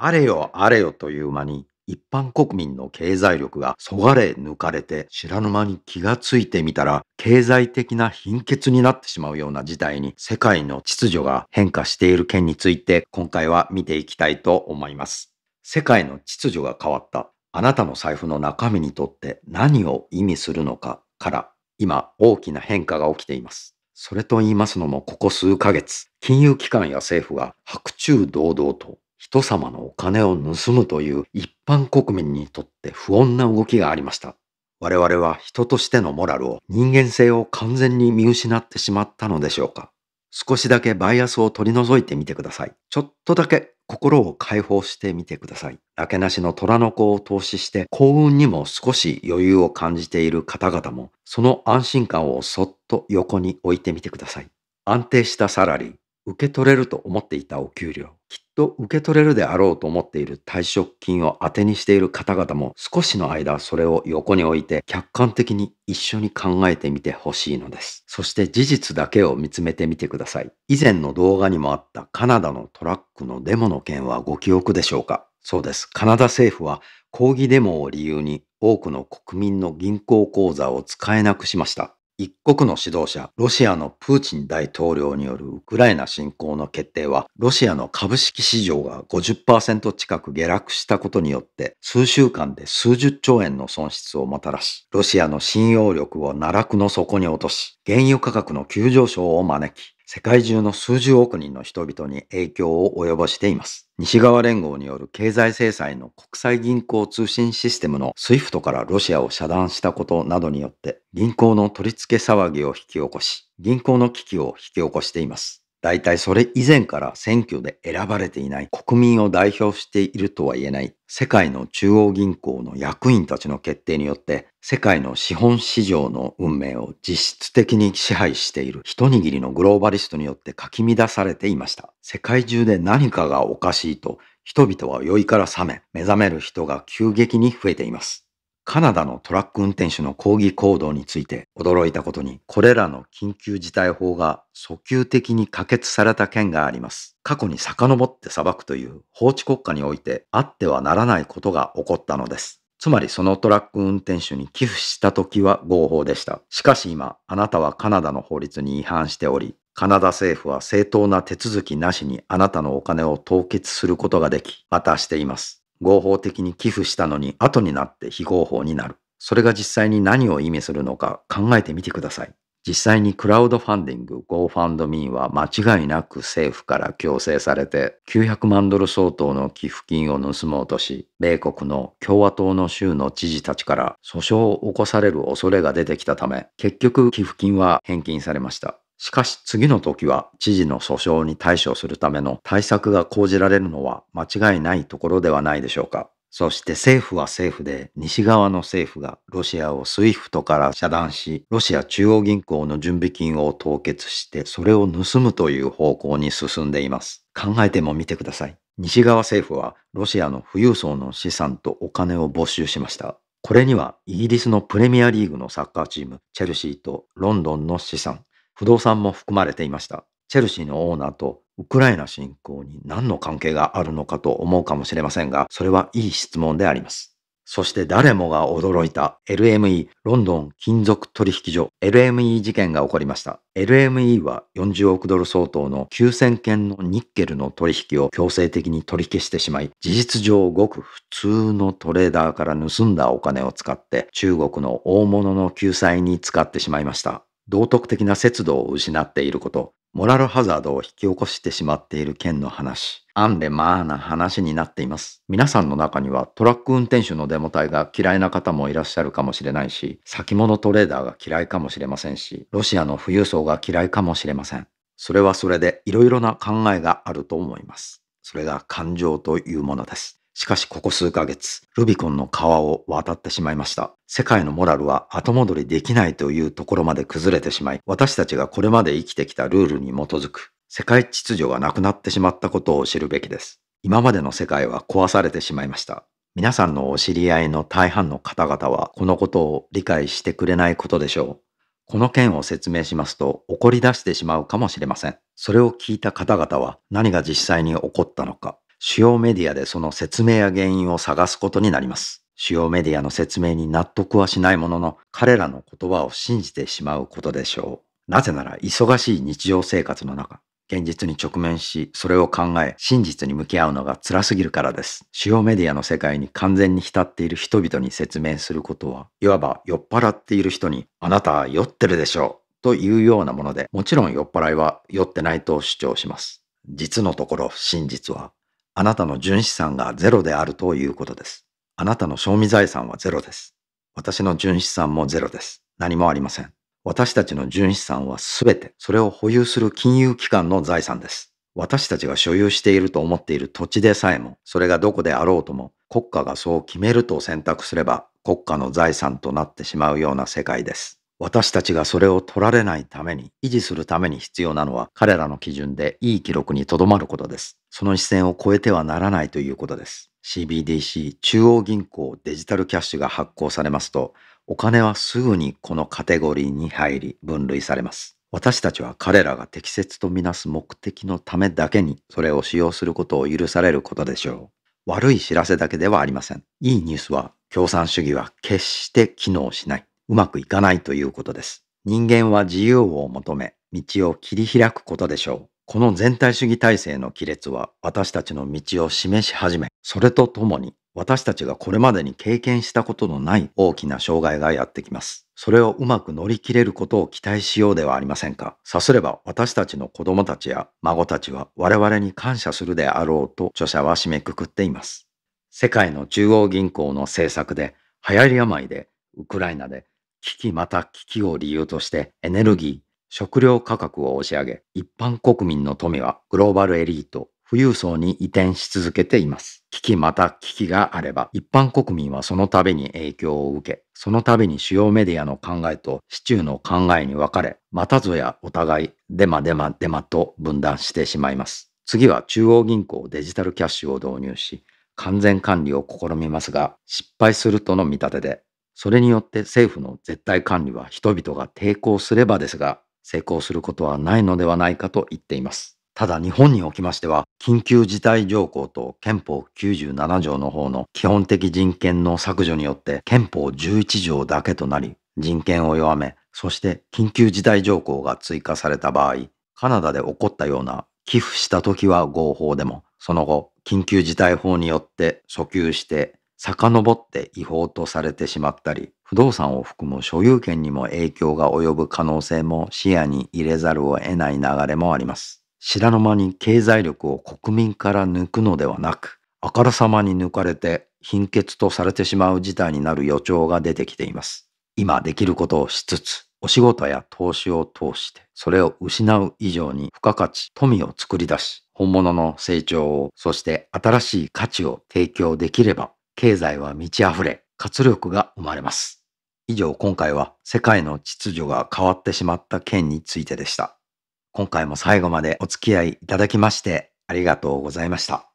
あれよあれよという間に一般国民の経済力がそがれ抜かれて知らぬ間に気がついてみたら経済的な貧血になってしまうような事態に世界の秩序が変化している件について今回は見ていきたいと思います。世界の秩序が変わったあなたの財布の中身にとって何を意味するのかから今大きな変化が起きています。それと言いますのもここ数ヶ月、金融機関や政府が白昼堂々と人様のお金を盗むという一般国民にとって不穏な動きがありました。我々は人としてのモラルを人間性を完全に見失ってしまったのでしょうか。少しだけバイアスを取り除いてみてください。ちょっとだけ心を解放してみてください。なけなしの虎の子を投資して幸運にも少し余裕を感じている方々も、その安心感をそっと横に置いてみてください。安定したサラリー、受け取れると思っていたお給料、きっと受け取れるであろうと思っている退職金を当てにしている方々も少しの間それを横に置いて客観的に一緒に考えてみてほしいのです。そして事実だけを見つめてみてください。以前の動画にもあったカナダのトラックのデモの件はご記憶でしょうかそうです。カナダ政府は抗議デモを理由に多くの国民の銀行口座を使えなくしました。一国の指導者、ロシアのプーチン大統領によるウクライナ侵攻の決定は、ロシアの株式市場が50%近く下落したことによって、数週間で数十兆円の損失をもたらし、ロシアの信用力を奈落の底に落とし、原油価格の急上昇を招き、世界中の数十億人の人々に影響を及ぼしています。西側連合による経済制裁の国際銀行通信システムの SWIFT からロシアを遮断したことなどによって銀行の取り付け騒ぎを引き起こし、銀行の危機を引き起こしています。大体それ以前から選挙で選ばれていない国民を代表しているとは言えない世界の中央銀行の役員たちの決定によって世界の資本市場の運命を実質的に支配している一握りのグローバリストによってかき乱されていました。世界中で何かがおかしいと人々は酔いから覚め目覚める人が急激に増えています。カナダのトラック運転手の抗議行動について驚いたことに、これらの緊急事態法が訴求的に可決された件があります。過去に遡って裁くという法治国家においてあってはならないことが起こったのです。つまりそのトラック運転手に寄付した時は合法でした。しかし今、あなたはカナダの法律に違反しており、カナダ政府は正当な手続きなしにあなたのお金を凍結することができ、またしています。合法的に寄付したのに後になって非合法になる。それが実際に何を意味するのか考えてみてください。実際にクラウドファンディング GoFundMe は間違いなく政府から強制されて900万ドル相当の寄付金を盗もうとし、米国の共和党の州の知事たちから訴訟を起こされる恐れが出てきたため、結局寄付金は返金されました。しかし次の時は知事の訴訟に対処するための対策が講じられるのは間違いないところではないでしょうか。そして政府は政府で西側の政府がロシアをスイフトから遮断し、ロシア中央銀行の準備金を凍結してそれを盗むという方向に進んでいます。考えてもみてください。西側政府はロシアの富裕層の資産とお金を没収しました。これにはイギリスのプレミアリーグのサッカーチームチェルシーとロンドンの資産、不動産も含まれていました。チェルシーのオーナーとウクライナ侵攻に何の関係があるのかと思うかもしれませんが、それはいい質問であります。そして誰もが驚いた LME ロンドン金属取引所 LME 事件が起こりました。LME は40億ドル相当の9000件のニッケルの取引を強制的に取り消してしまい、事実上ごく普通のトレーダーから盗んだお金を使って中国の大物の救済に使ってしまいました。道徳的な節度を失っていること、モラルハザードを引き起こしてしまっている件の話、アンレマーな話になっています。皆さんの中にはトラック運転手のデモ隊が嫌いな方もいらっしゃるかもしれないし、先物トレーダーが嫌いかもしれませんし、ロシアの富裕層が嫌いかもしれません。それはそれでいろいろな考えがあると思います。それが感情というものです。しかしここ数ヶ月、ルビコンの川を渡ってしまいました。世界のモラルは後戻りできないというところまで崩れてしまい、私たちがこれまで生きてきたルールに基づく世界秩序がなくなってしまったことを知るべきです。今までの世界は壊されてしまいました。皆さんのお知り合いの大半の方々はこのことを理解してくれないことでしょう。この件を説明しますと怒り出してしまうかもしれません。それを聞いた方々は何が実際に起こったのか、主要メディアでその説明や原因を探すことになります。主要メディアの説明に納得はしないものの、彼らの言葉を信じてしまうことでしょう。なぜなら、忙しい日常生活の中、現実に直面し、それを考え、真実に向き合うのが辛すぎるからです。主要メディアの世界に完全に浸っている人々に説明することは、いわば酔っ払っている人に、あなた酔ってるでしょう、というようなもので、もちろん酔っ払いは酔ってないと主張します。実のところ真実はあなたの純資産がゼロであるということです。あなたの賞味財産はゼロです。私の純資産もゼロです。何もありません。私たちの純資産は全て、それを保有する金融機関の財産です。私たちが所有していると思っている土地でさえも、それがどこであろうとも、国家がそう決めると選択すれば、国家の財産となってしまうような世界です。私たちがそれを取られないために、維持するために必要なのは、彼らの基準でいい記録にとどまることです。その視線を超えてはならないということです。CBDC 中央銀行デジタルキャッシュが発行されますと、お金はすぐにこのカテゴリーに入り分類されます。私たちは彼らが適切とみなす目的のためだけにそれを使用することを許されることでしょう。悪い知らせだけではありません。いいニュースは共産主義は決して機能しない。うまくいかないということです。人間は自由を求め、道を切り開くことでしょう。この全体主義体制の亀裂は私たちの道を示し始め、それとともに私たちがこれまでに経験したことのない大きな障害がやってきます。それをうまく乗り切れることを期待しようではありませんか。さすれば私たちの子供たちや孫たちは我々に感謝するであろうと著者は締めくくっています。世界の中央銀行の政策で、流行り病で、ウクライナで、危機また危機を理由としてエネルギー、食料価格を押し上げ、一般国民の富はグローバルエリート、富裕層に移転し続けています。危機また危機があれば、一般国民はその度に影響を受け、その度に主要メディアの考えと市中の考えに分かれ、またぞやお互いデマデマデマと分断してしまいます。次は中央銀行デジタルキャッシュを導入し、完全管理を試みますが、失敗するとの見立てでそれによって政府の絶対管理は人々が抵抗すればですが、成功することはないのではないかと言っています。ただ日本におきましては、緊急事態条項と憲法97条の方の基本的人権の削除によって憲法11条だけとなり、人権を弱め、そして緊急事態条項が追加された場合、カナダで起こったような寄付した時は合法でも、その後、緊急事態法によって訴求して遡って違法とされてしまったり、不動産を含む所有権にも影響が及ぶ可能性も視野に入れざるを得ない流れもあります。知らぬ間に経済力を国民から抜くのではなく、あからさまに抜かれて貧血とされてしまう事態になる予兆が出てきています。今できることをしつつ、お仕事や投資を通して、それを失う以上に付加価値、富を作り出し、本物の成長を、そして新しい価値を提供できれば、経済は満ち溢れ、活力が生まれます。以上、今回は世界の秩序が変わってしまった件についてでした。今回も最後までお付き合いいただきましてありがとうございました。